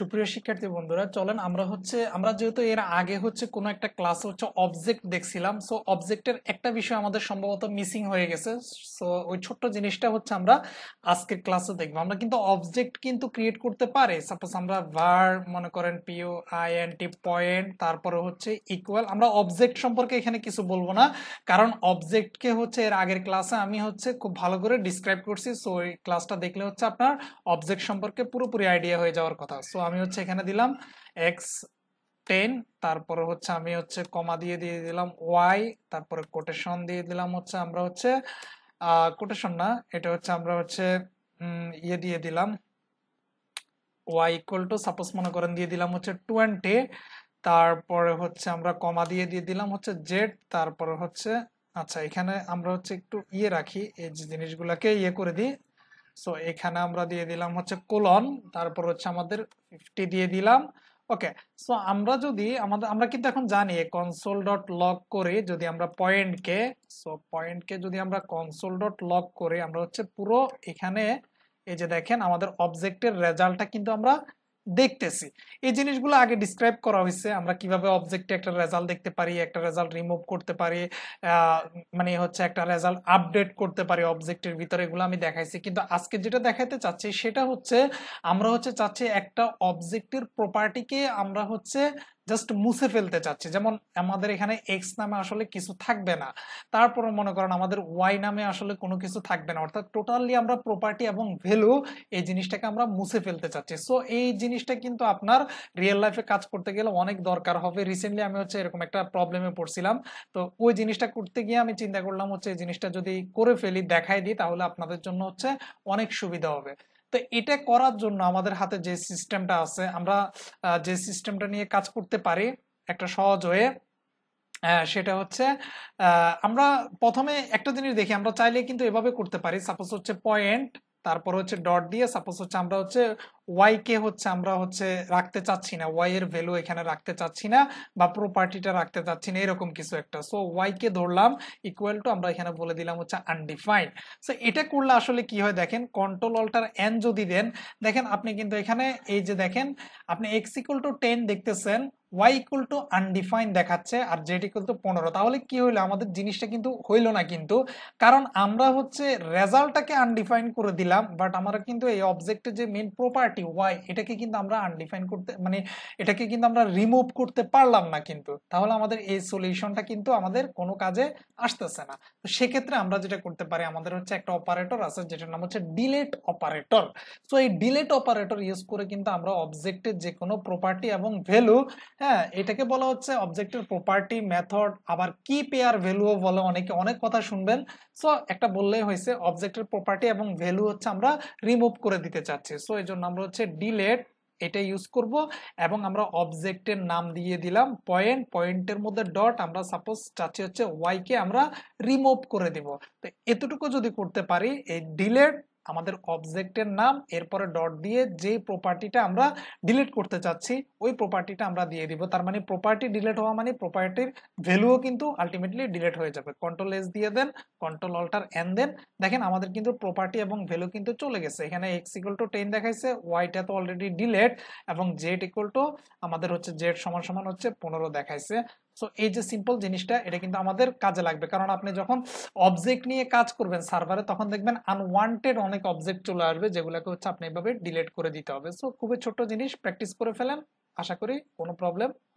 সুপ্রিয় শিক্ষার্থী বন্ধুরা চলেন আমরা হচ্ছে আমরা যেহেতু এর আগে হচ্ছে কোনো একটা ক্লাস হচ্ছে অবজেক্ট দেখছিলাম সো অবজেক্টের একটা বিষয় আমাদের সম্ভবত মিসিং হয়ে গেছে সো ওই ছোট্ট জিনিসটা হচ্ছে আমরা আজকের ক্লাসে দেখবো আমরা কিন্তু অবজেক্ট কিন্তু ক্রিয়েট করতে পারে সাপোজ আমরা ভার মনে করেন P O I N T point তারপরে হচ্ছে ইকুয়াল আমরা অবজেক্ট সম্পর্কে এখানে কিছু বলবো না কারণ অবজেক্টকে হচ্ছে এর আগের ক্লাসে আমি হচ্ছে খুব ভালো করে ডিসক্রাইব করছি সো ওই ক্লাসটা দেখলে হচ্ছে আপনার অবজেক্ট সম্পর্কে পুরোপুরি আইডিয়া হয়ে যাওয়ার কথা সো আমি হচ্ছে এখানে দিলাম এক্স টেন তারপরে হচ্ছে আমি হচ্ছে কমা দিয়ে দিয়ে দিলাম ওয়াই তারপরে কোটেশন দিয়ে দিলাম হচ্ছে আমরা হচ্ছে কোটেশন না এটা হচ্ছে আমরা হচ্ছে ইয়ে দিয়ে দিলাম ওয়াই ইকুয়াল টু সাপোজ মনে করেন দিয়ে দিলাম হচ্ছে টোয়েন্টি তারপরে হচ্ছে আমরা কমা দিয়ে দিয়ে দিলাম হচ্ছে জেড তারপরে হচ্ছে আচ্ছা এখানে আমরা হচ্ছে একটু ইয়ে রাখি এই জিনিসগুলোকে ইয়ে করে দিই সো এখানে আমরা দিয়ে দিলাম হচ্ছে কোলন তারপর হচ্ছে আমাদের ফিফটি দিয়ে দিলাম ওকে সো আমরা যদি আমাদের আমরা কিন্তু এখন জানি কনসোল ডট লক করে যদি আমরা পয়েন্টকে সো পয়েন্টকে যদি আমরা কনসোল ডট লক করে আমরা হচ্ছে পুরো এখানে এই যে দেখেন আমাদের অবজেক্টের রেজাল্টটা কিন্তু আমরা দেখতেছি এই জিনিসগুলো আগে ডিসক্রাইব করা হয়েছে আমরা কিভাবে অবজেক্টে একটা রেজাল্ট দেখতে পারি একটা রেজাল্ট রিমুভ করতে পারি মানে হচ্ছে একটা রেজাল্ট আপডেট করতে পারি অবজেক্টের ভিতরে এগুলো আমি দেখাইছি কিন্তু আজকে যেটা দেখাইতে চাচ্ছি সেটা হচ্ছে আমরা হচ্ছে চাচ্ছি একটা অবজেক্টের প্রপার্টিকে আমরা হচ্ছে জাস্ট মুছে ফেলতে চাচ্ছি যেমন আমাদের এখানে এক্স নামে আসলে কিছু থাকবে না তারপর মনে করেন আমাদের ওয়াই নামে আসলে কোনো কিছু থাকবে না অর্থাৎ টোটালি আমরা প্রপার্টি এবং ভ্যালু এই জিনিসটাকে আমরা মুছে ফেলতে চাচ্ছি সো এই জিনিসটা কিন্তু আপনার রিয়েল লাইফে কাজ করতে গেলে অনেক দরকার হবে রিসেন্টলি আমি হচ্ছে এরকম একটা প্রবলেমে পড়ছিলাম তো ওই জিনিসটা করতে গিয়ে আমি চিন্তা করলাম হচ্ছে এই জিনিসটা যদি করে ফেলি দেখাই দিই তাহলে আপনাদের জন্য হচ্ছে অনেক সুবিধা হবে তো এটা করার জন্য আমাদের হাতে যে সিস্টেমটা আছে আমরা যে সিস্টেমটা নিয়ে কাজ করতে পারি একটা সহজ হয়ে সেটা হচ্ছে আমরা প্রথমে একটা জিনিস দেখি আমরা চাইলে কিন্তু এভাবে করতে পারি সাপোজ হচ্ছে পয়েন্ট তারপর হচ্ছে ডট দিয়ে সাপোজ হচ্ছে আমরা হচ্ছে ওয়াই কে হচ্ছে আমরা হচ্ছে রাখতে চাচ্ছি না ওয়াই এর ভ্যালু এখানে রাখতে চাচ্ছি না বা প্রপার্টিটা রাখতে চাচ্ছি না এরকম কিছু একটা সো ওয়াই কে ধরলাম ইকুয়াল টু আমরা এখানে বলে দিলাম হচ্ছে আনডিফাইন্ড সো এটা করলে আসলে কি হয় দেখেন কন্ট্রোল অল্টার এন যদি দেন দেখেন আপনি কিন্তু এখানে এই যে দেখেন আপনি এক্স ইকুয়াল টু টেন দেখতেছেন ওয়াই ইকুয়াল টু আনডিফাইন্ড দেখাচ্ছে আর জেড ইকুয়াল টু পনেরো তাহলে কি হইলো আমাদের জিনিসটা কিন্তু হইলো না কিন্তু কারণ আমরা হচ্ছে রেজাল্টটাকে আনডিফাইন করে দিলাম বাট আমরা কিন্তু এই অবজেক্টের যে মেন প্রপার্টি প্রপার্টি ওয়াই এটাকে কিন্তু আমরা আনডিফাইন করতে মানে এটাকে কিন্তু আমরা রিমুভ করতে পারলাম না কিন্তু তাহলে আমাদের এই সলিউশনটা কিন্তু আমাদের কোনো কাজে আসতেছে না তো সেক্ষেত্রে আমরা যেটা করতে পারি আমাদের হচ্ছে একটা অপারেটর আছে যেটার নাম হচ্ছে ডিলেট অপারেটর সো এই ডিলেট অপারেটর ইউজ করে কিন্তু আমরা অবজেক্টের যে কোনো প্রপার্টি এবং ভ্যালু হ্যাঁ এটাকে বলা হচ্ছে অবজেক্টের প্রপার্টি মেথড আবার কি পেয়ার ভ্যালুও বলে অনেকে অনেক কথা শুনবেন সো একটা বললেই হয়েছে অবজেক্টের প্রপার্টি এবং ভ্যালু হচ্ছে আমরা রিমুভ করে দিতে চাচ্ছি সো এই জন্য আমরা আমরা হচ্ছে ডিলেট এটা ইউজ করব এবং আমরা অবজেক্টের নাম দিয়ে দিলাম পয়েন্ট পয়েন্টের মধ্যে ডট আমরা সাপোজ চাচ্ছি হচ্ছে ওয়াইকে আমরা রিমুভ করে দিব তো এতটুকু যদি করতে পারি এই ডিলেট আমাদের অবজেক্টের নাম এরপরে ডট দিয়ে যে প্রপার্টিটা আমরা ডিলিট করতে চাচ্ছি ওই প্রপার্টিটা আমরা দিয়ে দিব তার মানে প্রপার্টি ডিলিট হওয়া মানে প্রপার্টির ভ্যালুও কিন্তু আলটিমেটলি ডিলিট হয়ে যাবে কন্ট্রোল এস দিয়ে then control alter N then দেখেন আমাদের কিন্তু প্রপার্টি এবং ভ্যালু কিন্তু চলে গেছে এখানে এক্স ইকুয়াল টু টেন দেখাইছে ওয়াইটা তো অলরেডি ডিলেট এবং জেড ইকুয়াল টু আমাদের হচ্ছে জেড সমান সমান হচ্ছে পনেরো দেখাইছে সো এই যে সিম্পল জিনিসটা এটা কিন্তু আমাদের কাজে লাগবে কারণ আপনি যখন অবজেক্ট নিয়ে কাজ করবেন সার্ভারে তখন দেখবেন আনওয়ান্টেড অনেক অবজেক্ট চলে আসবে যেগুলোকে হচ্ছে আপনি এভাবে ডিলেট করে দিতে হবে সো খুবই ছোট জিনিস প্র্যাকটিস করে ফেলেন আশা করি কোনো প্রবলেম